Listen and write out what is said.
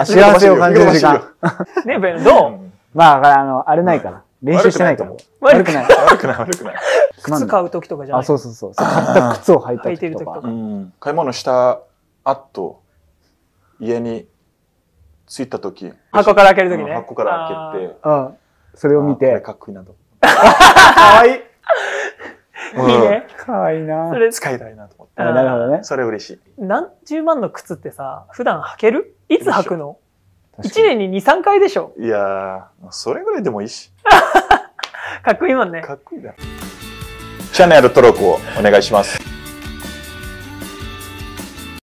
あ 幸せを感じる時間。ね、ベン、どうまあ、あの、あれないから。練習してないから。悪くない。悪くない、悪くない。靴買う時とかじゃないあ、そうそうそう。買った靴を履いた時とか。買い物した後、家に着いた時。箱から開ける時ね。箱から開けて。うん。それを見て。かっこいいなと。かわいい。いいね。かわいいな。それ使いたいなと思って。あなるほどね。それ嬉しい。何十万の靴ってさ、普段履けるいつ履くの一年に2、3回でしょいやー、それぐらいでもいいし。かっこいいもんね。かっこいいだチャンネル登録をお願いします。